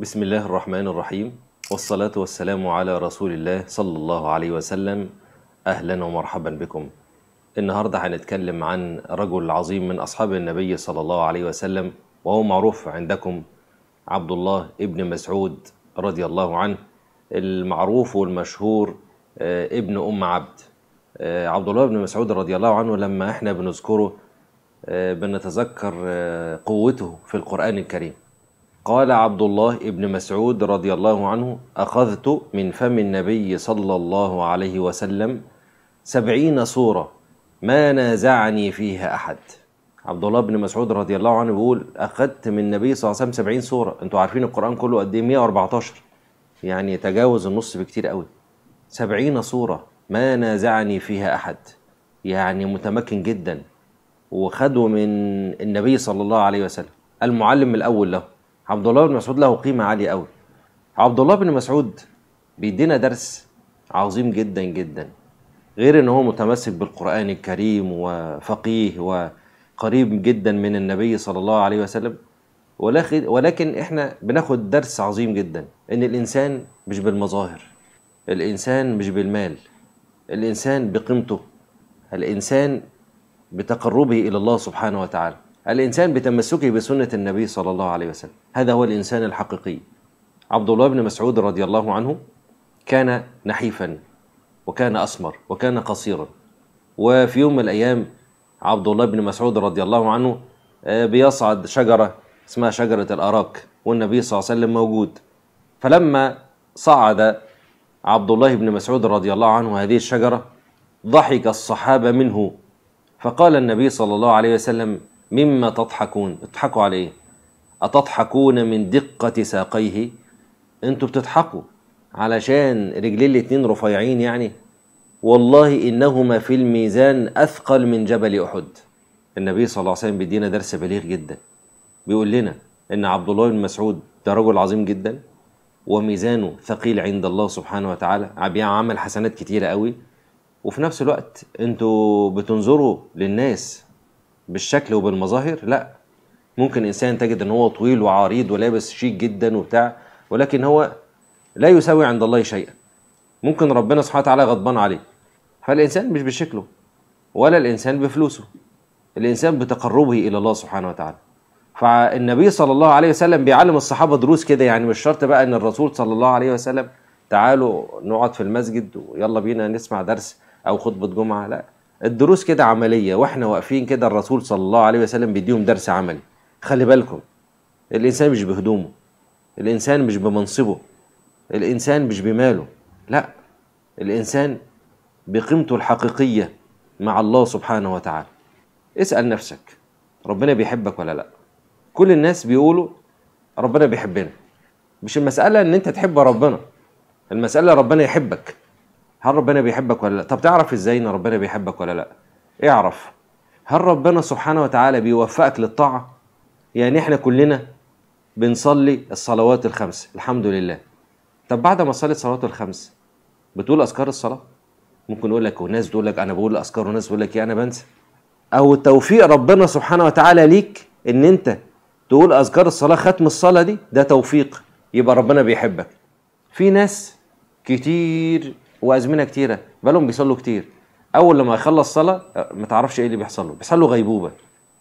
بسم الله الرحمن الرحيم والصلاة والسلام على رسول الله صلى الله عليه وسلم أهلا ومرحبا بكم النهاردة هنتكلم عن رجل عظيم من أصحاب النبي صلى الله عليه وسلم وهو معروف عندكم عبد الله ابن مسعود رضي الله عنه المعروف والمشهور آه، ابن أم عبد آه، عبد الله بن مسعود رضي الله عنه لما احنا بنذكره آه، بنتذكر قوته في القرآن الكريم قال عبد الله ابن مسعود رضي الله عنه أخذت من فم النبي صلى الله عليه وسلم سبعين صورة ما نازعني فيها أحد عبد الله بن مسعود رضي الله عنه بيقول أخذت من النبي صلى الله عليه وسلم سبعين صورة أنتوا عارفين القرآن كله قد إيه 114 يعني تجاوز النص بكتير قوي سبعين صورة ما نازعني فيها أحد يعني متمكن جدا وخدوا من النبي صلى الله عليه وسلم المعلم الأول له عبد الله بن مسعود له قيمه عاليه قوي عبد الله بن مسعود بيدينا درس عظيم جدا جدا غير ان هو متمسك بالقران الكريم وفقيه وقريب جدا من النبي صلى الله عليه وسلم ولكن احنا بناخد درس عظيم جدا ان الانسان مش بالمظاهر الانسان مش بالمال الانسان بقيمته الانسان بتقربه الى الله سبحانه وتعالى الإنسان بتمسكه بسنة النبي صلى الله عليه وسلم هذا هو الإنسان الحقيقي عبد الله بن مسعود رضي الله عنه كان نحيفا وكان أسمر وكان قصيرا وفي يوم من الأيام عبد الله بن مسعود رضي الله عنه آه، بيصعد شجرة اسمها شجرة الأراك والنبي صلى الله عليه وسلم موجود فلما صعد عبد الله بن مسعود رضي الله عنه هذه الشجرة ضحك الصحابة منه فقال النبي صلى الله عليه وسلم مما تضحكون اضحكوا عليه إيه؟ أتضحكون من دقة ساقيه انتوا بتضحكوا علشان رجلين الاتنين رفيعين يعني والله إنهما في الميزان أثقل من جبل أحد النبي صلى الله عليه وسلم بيدينا درس بليغ جدا بيقول لنا إن عبد الله بن مسعود ده رجل عظيم جدا وميزانه ثقيل عند الله سبحانه وتعالى عمل حسنات كتيرة قوي وفي نفس الوقت انتوا بتنظروا للناس بالشكل وبالمظاهر لا ممكن انسان تجد ان هو طويل وعريض ولابس شيك جدا وبتاع ولكن هو لا يساوي عند الله شيئا ممكن ربنا سبحانه وتعالى غضبان عليه فالانسان مش بشكله ولا الانسان بفلوسه الانسان بتقربه الى الله سبحانه وتعالى فالنبي صلى الله عليه وسلم بيعلم الصحابه دروس كده يعني مش شرط بقى ان الرسول صلى الله عليه وسلم تعالوا نقعد في المسجد ويلا بينا نسمع درس او خطبه جمعه لا الدروس كده عمليه واحنا واقفين كده الرسول صلى الله عليه وسلم بيديهم درس عملي خلي بالكم الانسان مش بهدومه الانسان مش بمنصبه الانسان مش بماله لا الانسان بقيمته الحقيقيه مع الله سبحانه وتعالى اسال نفسك ربنا بيحبك ولا لا كل الناس بيقولوا ربنا بيحبنا مش المساله ان انت تحب ربنا المساله ربنا يحبك هل ربنا بيحبك ولا لا طب تعرف ازاي ان ربنا بيحبك ولا لا اعرف هل ربنا سبحانه وتعالى بيوفقك للطاعه يعني احنا كلنا بنصلي الصلوات الخمس الحمد لله طب بعد ما صليت صلوات الخمس بتقول اذكار الصلاه ممكن يقول لك وناس تقول لك انا بقول اذكار وناس تقول لك إيه، انا بنسى او توفيق ربنا سبحانه وتعالى ليك ان انت تقول اذكار الصلاه ختم الصلاه دي ده توفيق يبقى ربنا بيحبك في ناس كتير وازمنه كتيره بالهم بيصلوا كتير اول لما يخلص صلاه آه، ما تعرفش ايه اللي بيحصل له بيحصل له غيبوبه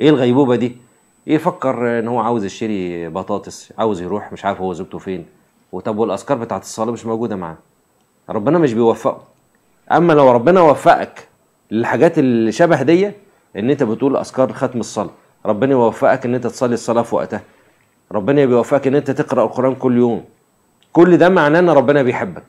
ايه الغيبوبه دي يفكر ان هو عاوز يشتري بطاطس عاوز يروح مش عارف هو زوجته فين وطب والاذكار بتاعه الصلاه مش موجوده معاه ربنا مش بيوفقه اما لو ربنا وفقك للحاجات اللي شبه دي ان انت بتقول اذكار ختم الصلاه ربنا يوفقك ان انت تصلي الصلاه في وقتها ربنا بيوفقك ان انت تقرا القران كل يوم كل ده معناه ان ربنا بيحبك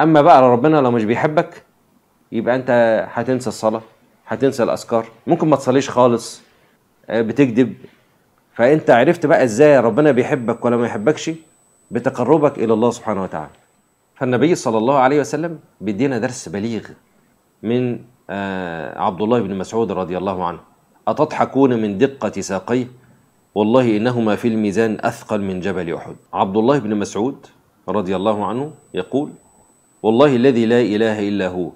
اما بقى ربنا لو مش بيحبك يبقى انت هتنسى الصلاه هتنسى الاذكار ممكن ما تصليش خالص آه، بتكذب فانت عرفت بقى ازاي ربنا بيحبك ولا ما يحبكش بتقربك الى الله سبحانه وتعالى فالنبي صلى الله عليه وسلم بيدينا درس بليغ من آه، عبد الله بن مسعود رضي الله عنه أتضحكون من دقة ساقيه والله إنهما في الميزان أثقل من جبل أحد عبد الله بن مسعود رضي الله عنه يقول والله الذي لا إله إلا هو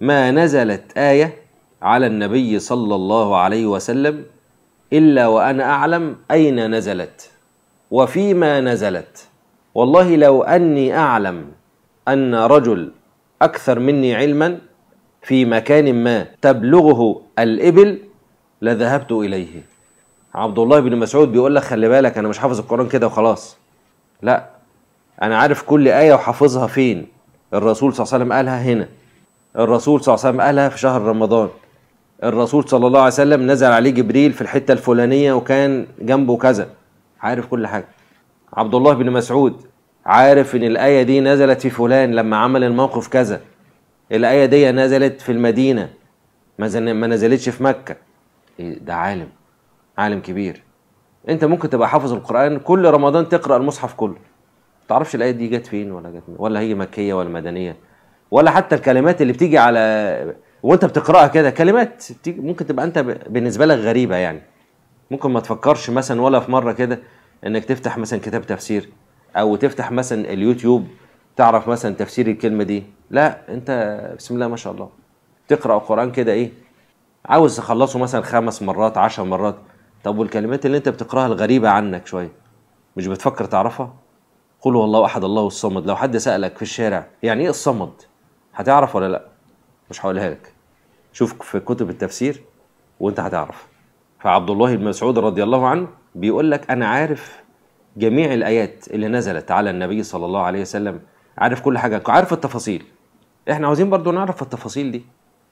ما نزلت آية على النبي صلى الله عليه وسلم إلا وأنا أعلم أين نزلت وفيما نزلت والله لو أني أعلم أن رجل أكثر مني علما في مكان ما تبلغه الإبل لذهبت إليه عبد الله بن مسعود بيقول لك خلي بالك أنا مش حافظ القرآن كده وخلاص لا أنا عارف كل آية وحافظها فين الرسول صلى الله عليه وسلم قالها هنا الرسول صلى الله عليه وسلم قالها في شهر رمضان الرسول صلى الله عليه وسلم نزل عليه جبريل في الحتة الفلانية وكان جنبه كذا عارف كل حاجة عبد الله بن مسعود عارف ان الآية دي نزلت في فلان لما عمل الموقف كذا الآية دي نزلت في المدينة ما ما نزلتش في مكة إيه ده عالم عالم كبير انت ممكن تبقى حافظ القرآن كل رمضان تقرأ المصحف كله تعرفش الايه دي جت فين ولا جت ولا هي مكيه ولا مدنيه ولا حتى الكلمات اللي بتيجي على وانت بتقراها كده كلمات بتيجي ممكن تبقى انت بالنسبه لك غريبه يعني ممكن ما تفكرش مثلا ولا في مره كده انك تفتح مثلا كتاب تفسير او تفتح مثلا اليوتيوب تعرف مثلا تفسير الكلمه دي لا انت بسم الله ما شاء الله تقرا القران كده ايه عاوز تخلصه مثلا خمس مرات عشر مرات طب والكلمات اللي انت بتقراها الغريبه عنك شويه مش بتفكر تعرفها قل الله احد الله الصمد لو حد سالك في الشارع يعني ايه الصمد هتعرف ولا لا مش هقولها لك شوف في كتب التفسير وانت هتعرف فعبد الله بن مسعود رضي الله عنه بيقول لك انا عارف جميع الايات اللي نزلت على النبي صلى الله عليه وسلم عارف كل حاجه عارف التفاصيل احنا عاوزين برضو نعرف التفاصيل دي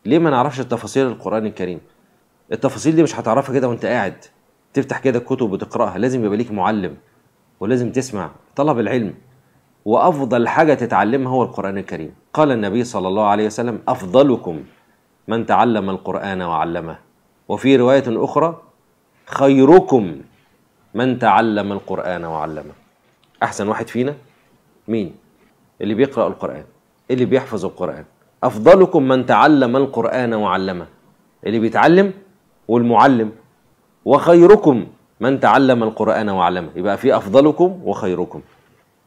ليه ما نعرفش التفاصيل القران الكريم التفاصيل دي مش هتعرفها كده وانت قاعد تفتح كده الكتب وتقراها لازم يبقى ليك معلم ولازم تسمع طلب العلم وأفضل حاجة تتعلمها هو القرآن الكريم قال النبي صلى الله عليه وسلم أفضلكم من تعلم القرآن وعلمه وفي رواية أخرى خيركم من تعلم القرآن وعلمه أحسن واحد فينا مين اللي بيقرأ القرآن اللي بيحفظ القرآن أفضلكم من تعلم القرآن وعلمه اللي بيتعلم والمعلم وخيركم من تعلم القرآن وعلمه يبقى في أفضلكم وخيركم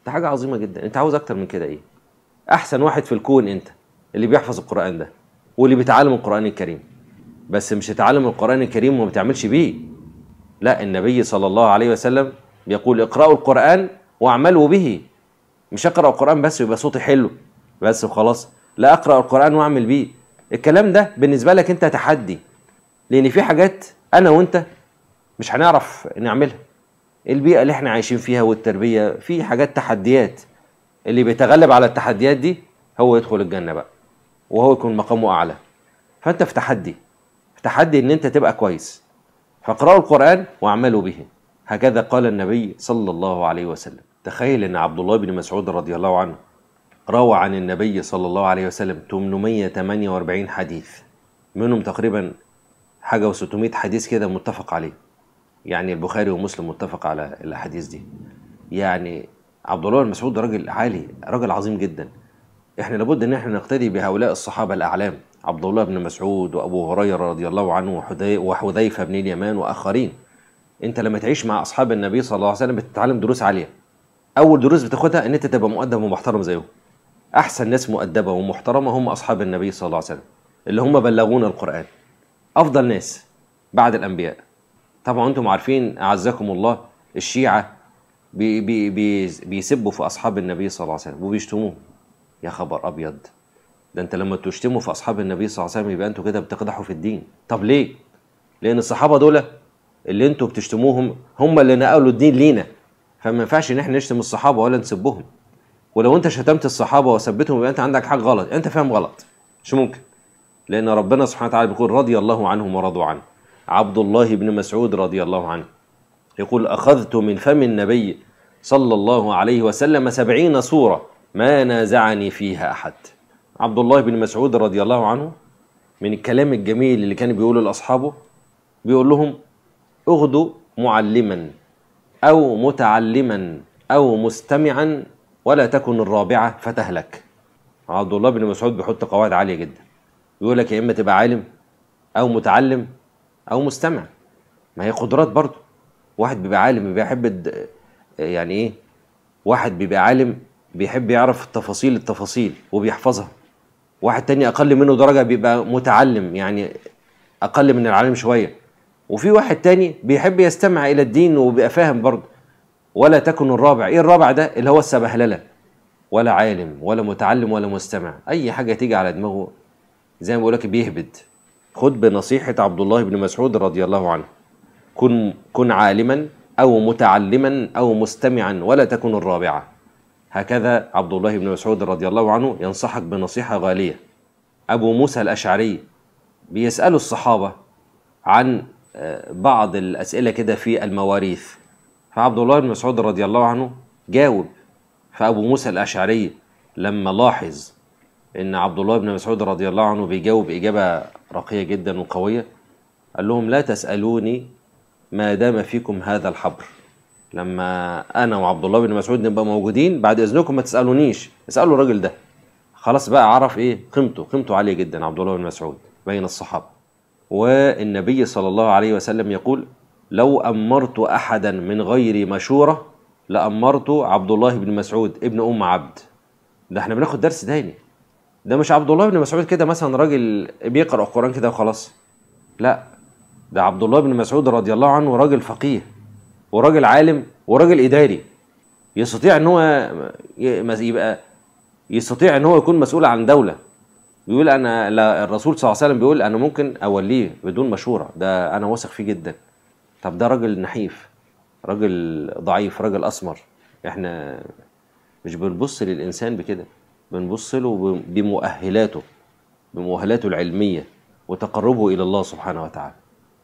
ده حاجة عظيمة جدا أنت عاوز أكتر من كده إيه أحسن واحد في الكون أنت اللي بيحفظ القرآن ده واللي بيتعلم القرآن الكريم بس مش تعلم القرآن الكريم وما بتعملش بيه لا النبي صلى الله عليه وسلم بيقول اقرأوا القرآن واعملوا به مش أقرأ القرآن بس ويبقى صوتي حلو بس وخلاص لا أقرأ القرآن وأعمل بيه الكلام ده بالنسبة لك أنت تحدي لأن في حاجات أنا وأنت مش هنعرف نعملها البيئة اللي احنا عايشين فيها والتربية في حاجات تحديات اللي بيتغلب على التحديات دي هو يدخل الجنة بقى وهو يكون مقامه أعلى فأنت في تحدي في تحدي إن أنت تبقى كويس فاقرأوا القرآن واعملوا به هكذا قال النبي صلى الله عليه وسلم تخيل أن عبد الله بن مسعود رضي الله عنه روى عن النبي صلى الله عليه وسلم 848 حديث منهم تقريبا حاجة و600 حديث كده متفق عليه يعني البخاري ومسلم متفق على الاحاديث دي يعني عبد الله بن مسعود راجل عالي راجل عظيم جدا احنا لابد ان احنا نقتدي بهؤلاء الصحابه الاعلام عبد الله بن مسعود وابو هريره رضي الله عنه وحذيفه بن اليمان واخرين انت لما تعيش مع اصحاب النبي صلى الله عليه وسلم بتتعلم دروس عاليه اول دروس بتاخدها ان انت تبقى مؤدب ومحترم زيهم احسن ناس مؤدبه ومحترمه هم اصحاب النبي صلى الله عليه وسلم اللي هم بلغونا القران افضل ناس بعد الانبياء طبعا انتم عارفين اعزكم الله الشيعه بي بي بي بيسبوا في اصحاب النبي صلى الله عليه وسلم وبيشتموه يا خبر ابيض ده انت لما تشتموا في اصحاب النبي صلى الله عليه وسلم يبقى انتوا كده بتقدحوا في الدين طب ليه لان الصحابه دول اللي انتوا بتشتموهم هم اللي نقلوا الدين لينا فما ينفعش ان احنا نشتم الصحابه ولا نسبهم ولو انت شتمت الصحابه وسبتهم يبقى انت عندك حاجه غلط انت فاهم غلط مش ممكن لان ربنا سبحانه وتعالى بيقول رضي الله عنهم ورضوا عنه عبد الله بن مسعود رضي الله عنه يقول أخذت من فم النبي صلى الله عليه وسلم سبعين صورة ما نازعني فيها أحد عبد الله بن مسعود رضي الله عنه من الكلام الجميل اللي كان بيقوله لأصحابه بيقول لهم اغدوا معلما أو متعلما أو مستمعا ولا تكن الرابعة فتهلك عبد الله بن مسعود بيحط قواعد عالية جدا يقول لك يا إما تبقى عالم أو متعلم او مستمع ما هي قدرات برضه واحد بيبقى عالم بيحب الد... يعني ايه واحد بيبقى عالم بيحب يعرف التفاصيل التفاصيل وبيحفظها واحد تاني اقل منه درجه بيبقى متعلم يعني اقل من العالم شويه وفي واحد تاني بيحب يستمع الى الدين وبيبقى فاهم برضه ولا تكن الرابع ايه الرابع ده اللي هو السبهلله ولا عالم ولا متعلم ولا مستمع اي حاجه تيجي على دماغه زي ما بقول لك بيهبد خد بنصيحة عبد الله بن مسعود رضي الله عنه كن, كن عالما أو متعلما أو مستمعا ولا تكن الرابعة هكذا عبد الله بن مسعود رضي الله عنه ينصحك بنصيحة غالية أبو موسى الأشعري بيسال الصحابة عن آه، بعض الأسئلة كده في المواريث فعبد الله بن مسعود رضي الله عنه جاوب فأبو موسى الأشعري لما لاحظ إن عبد الله بن مسعود رضي الله عنه بيجاوب إجابة راقية جدا وقوية قال لهم لا تسألوني ما دام فيكم هذا الحبر لما أنا وعبد الله بن مسعود نبقى موجودين بعد إذنكم ما تسألونيش اسألوا الراجل ده خلاص بقى عرف إيه قيمته قيمته عالية جدا عبد الله بن مسعود بين الصحابة والنبي صلى الله عليه وسلم يقول لو أمرت أحدا من غير مشورة لأمرت عبد الله بن مسعود ابن أم عبد ده احنا بناخد درس تاني ده مش عبد الله بن مسعود كده مثلا راجل بيقرا القران كده وخلاص لا ده عبد الله بن مسعود رضي الله عنه راجل فقيه وراجل عالم وراجل اداري يستطيع ان هو يبقى يستطيع ان هو يكون مسؤول عن دوله بيقول انا الرسول صلى الله عليه وسلم بيقول انا ممكن اوليه بدون مشوره ده انا واثق فيه جدا طب ده راجل نحيف راجل ضعيف راجل اسمر احنا مش بنبص للانسان بكده بنبص له بمؤهلاته بمؤهلاته العلمية وتقربه إلى الله سبحانه وتعالى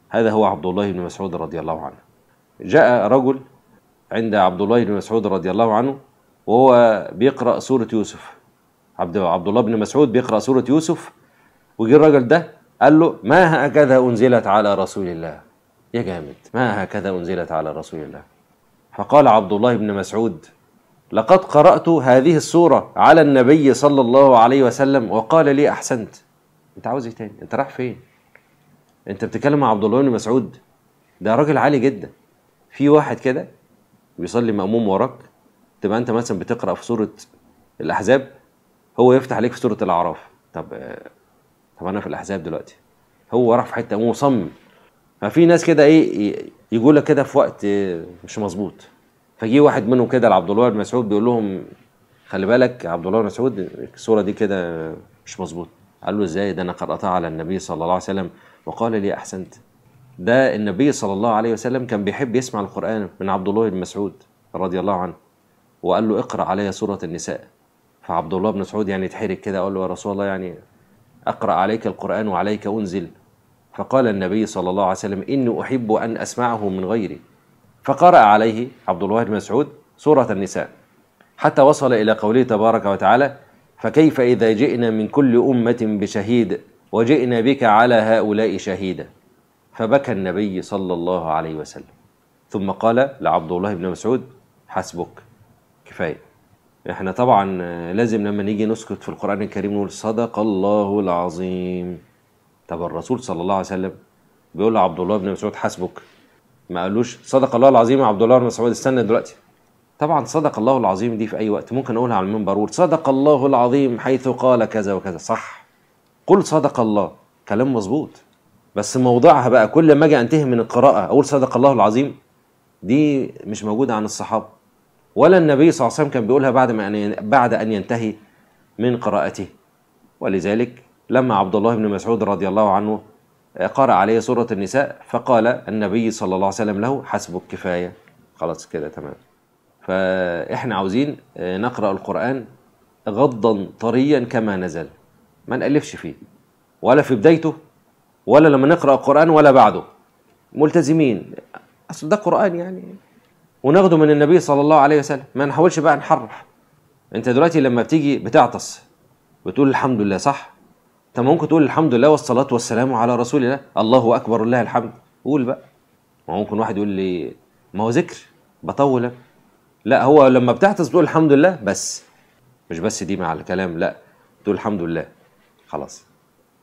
هذا هو عبد الله بن مسعود رضي الله عنه جاء رجل عند عبد الله بن مسعود رضي الله عنه وهو بيقرأ سورة يوسف عبد عبد الله بن مسعود بيقرأ سورة يوسف وجه الراجل ده قال له ما هكذا أنزلت على رسول الله يا جامد ما هكذا أنزلت على رسول الله فقال عبد الله بن مسعود لقد قرأت هذه السورة على النبي صلى الله عليه وسلم وقال لي أحسنت أنت عاوز إيه تاني؟ أنت رايح فين؟ أنت بتتكلم مع عبد الله بن مسعود ده راجل عالي جدا في واحد كده بيصلي مأموم وراك تبقى أنت مثلا بتقرأ في سورة الأحزاب هو يفتح عليك في سورة الأعراف طب طب أنا في الأحزاب دلوقتي هو راح في حتة مصمم ففي ناس كده إيه يقول لك كده في وقت مش مظبوط فجي واحد منهم كده لعبد الله بن مسعود بيقول لهم خلي بالك عبد الله بن مسعود الصوره دي كده مش مظبوط قال له ازاي ده انا قراتها على النبي صلى الله عليه وسلم وقال لي احسنت ده النبي صلى الله عليه وسلم كان بيحب يسمع القران من عبد الله بن مسعود رضي الله عنه وقال له اقرا علي سوره النساء فعبد الله بن مسعود يعني اتحرك كده قال له يا رسول الله يعني اقرا عليك القران وعليك انزل فقال النبي صلى الله عليه وسلم اني احب ان اسمعه من غيري فقرأ عليه عبد الله بن مسعود سورة النساء حتى وصل إلى قوله تبارك وتعالى فكيف إذا جئنا من كل أمة بشهيد وجئنا بك على هؤلاء شهيدا فبكى النبي صلى الله عليه وسلم ثم قال لعبد الله بن مسعود حسبك كفاية احنا طبعا لازم لما نيجي نسكت في القرآن الكريم نقول صدق الله العظيم طب الرسول صلى الله عليه وسلم بيقول لعبد الله بن مسعود حسبك ما قالوش صدق الله العظيم يا عبد الله بن مسعود استنى دلوقتي طبعا صدق الله العظيم دي في اي وقت ممكن اقولها على المنبر اقول صدق الله العظيم حيث قال كذا وكذا صح قل صدق الله كلام مظبوط بس موضعها بقى كل ما اجي انتهي من القراءه اقول صدق الله العظيم دي مش موجوده عن الصحابه ولا النبي صلى الله عليه وسلم كان بيقولها بعد ما يعني بعد ان ينتهي من قراءته ولذلك لما عبد الله بن مسعود رضي الله عنه قرأ عليه سورة النساء فقال النبي صلى الله عليه وسلم له حسبك كفاية خلاص كده تمام فإحنا عاوزين آه، نقرأ القرآن غضا طريا كما نزل ما نألفش فيه ولا في بدايته ولا لما نقرأ القرآن ولا بعده ملتزمين أصل ده قرآن يعني وناخده من النبي صلى الله عليه وسلم ما نحاولش بقى نحرف انت دلوقتي لما بتيجي بتعطس بتقول الحمد لله صح طب ممكن تقول الحمد لله والصلاة والسلام على رسول الله الله أكبر لله الحمد قول بقى ما ممكن واحد يقول لي ما هو ذكر بطول لا هو لما بتحتس تقول الحمد لله بس مش بس دي مع الكلام لا تقول الحمد لله خلاص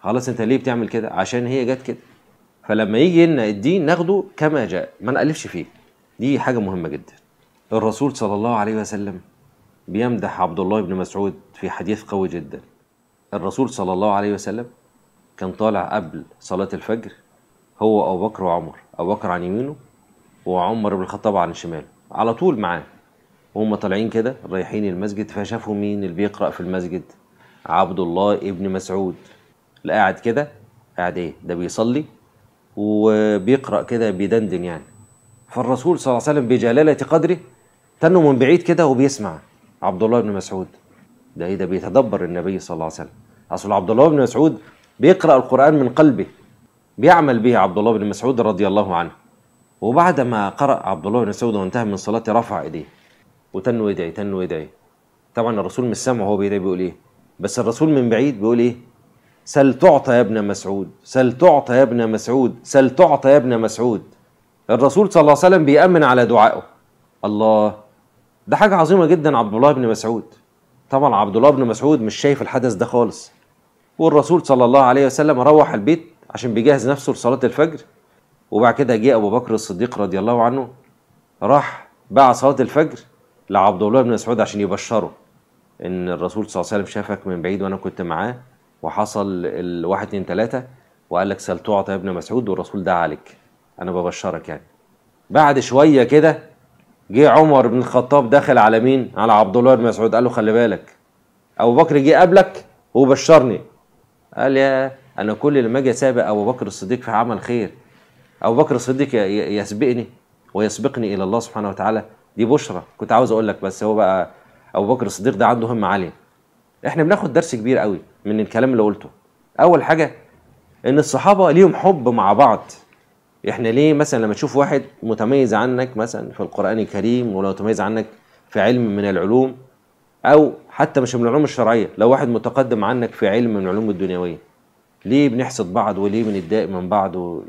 خلاص انت ليه بتعمل كده عشان هي جت كده فلما يجي لنا الدين ناخده كما جاء ما نألفش فيه دي حاجة مهمة جدا الرسول صلى الله عليه وسلم بيمدح عبد الله بن مسعود في حديث قوي جدا الرسول صلى الله عليه وسلم كان طالع قبل صلاة الفجر هو أبو بكر وعمر أبو بكر عن يمينه وعمر بن الخطاب عن شماله على طول معاه وهم طالعين كده رايحين المسجد فشافوا مين اللي بيقرأ في المسجد عبد الله ابن مسعود اللي قاعد كده قاعد ايه ده بيصلي وبيقرأ كده بيدندن يعني فالرسول صلى الله عليه وسلم بجلالة قدره تنه من بعيد كده وبيسمع عبد الله بن مسعود ده ايه ده بيتدبر النبي صلى الله عليه وسلم اصل عبد الله بن مسعود بيقرا القران من قلبه بيعمل به عبد الله بن مسعود رضي الله عنه وبعد ما قرأ عبد الله بن مسعود وانتهى من صلاته رفع ايديه وتنو يدعي تنو يدعي طبعا الرسول مش سامع وهو بيدعي بيقول ايه بس الرسول من بعيد بيقول ايه سل تعطى يا ابن مسعود سل تعطى يا ابن مسعود سل تعطى يا ابن مسعود الرسول صلى الله عليه وسلم بيأمن على دعائه الله ده حاجة عظيمة جدا عبد الله بن مسعود طبعا عبد الله بن مسعود مش شايف الحدث ده خالص والرسول صلى الله عليه وسلم روح البيت عشان بيجهز نفسه لصلاة الفجر وبعد كده جه أبو بكر الصديق رضي الله عنه راح باع صلاة الفجر لعبد الله بن مسعود عشان يبشره إن الرسول صلى الله عليه وسلم شافك من بعيد وأنا كنت معاه وحصل الواحد اتنين تلاتة وقال لك سل يا ابن مسعود والرسول دعا عليك أنا ببشرك يعني بعد شوية كده جه عمر بن الخطاب داخل على مين على عبد الله بن مسعود قال له خلي بالك ابو بكر جه قبلك وبشرني قال يا انا كل لما اجي اسابق ابو بكر الصديق في عمل خير ابو بكر الصديق يسبقني ويسبقني الى الله سبحانه وتعالى دي بشرى كنت عاوز اقول لك بس هو بقى ابو بكر الصديق ده عنده همه عاليه احنا بناخد درس كبير قوي من الكلام اللي قلته اول حاجه ان الصحابه ليهم حب مع بعض احنا ليه مثلا لما تشوف واحد متميز عنك مثلا في القرآن الكريم ولا متميز عنك في علم من العلوم أو حتى مش من العلوم الشرعية لو واحد متقدم عنك في علم من العلوم الدنيوية ليه بنحسد بعض وليه بنتضايق من بعض و...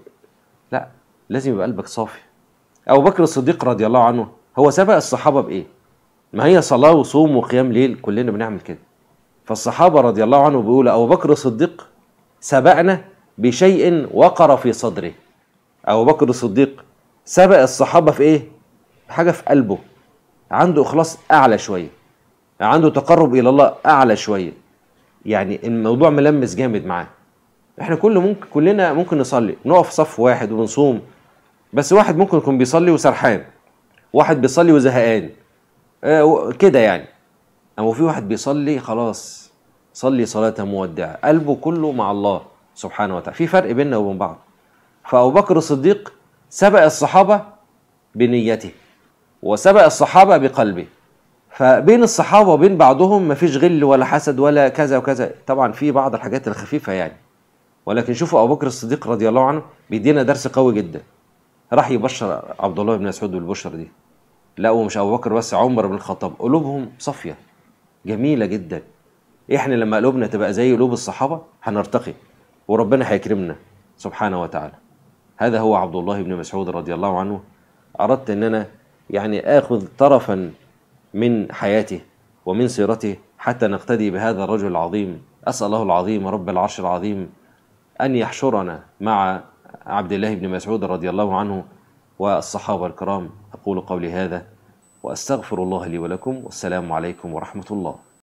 لا لازم يبقى قلبك صافي أبو بكر الصديق رضي الله عنه هو سبق الصحابة بإيه؟ ما هي صلاة وصوم وقيام ليل كلنا بنعمل كده فالصحابة رضي الله عنه بيقولوا أبو بكر الصديق سبقنا بشيء وقر في صدره أبو بكر الصديق سبق الصحابة في إيه؟ حاجة في قلبه عنده إخلاص أعلى شوية عنده تقرب إلى الله أعلى شوية يعني الموضوع ملمس جامد معاه احنا كل ممكن كلنا ممكن نصلي نقف صف واحد ونصوم بس واحد ممكن يكون بيصلي وسرحان واحد بيصلي وزهقان آه كده يعني اما في واحد بيصلي خلاص صلي صلاة مودعه قلبه كله مع الله سبحانه وتعالى في فرق بيننا وبين بعض فأبو بكر الصديق سبق الصحابة بنيته وسبق الصحابة بقلبه فبين الصحابة وبين بعضهم مفيش غل ولا حسد ولا كذا وكذا طبعا في بعض الحاجات الخفيفة يعني ولكن شوفوا أبو بكر الصديق رضي الله عنه بيدينا درس قوي جدا راح يبشر عبد الله بن مسعود بالبشرة دي لا ومش أبو بكر بس عمر بن الخطاب قلوبهم صافية جميلة جدا احنا لما قلوبنا تبقى زي قلوب الصحابة هنرتقي وربنا هيكرمنا سبحانه وتعالى هذا هو عبد الله بن مسعود رضي الله عنه أردت أن أنا يعني آخذ طرفا من حياته ومن سيرته حتى نقتدي بهذا الرجل العظيم أسأل الله العظيم رب العرش العظيم أن يحشرنا مع عبد الله بن مسعود رضي الله عنه والصحابة الكرام أقول قولي هذا وأستغفر الله لي ولكم والسلام عليكم ورحمة الله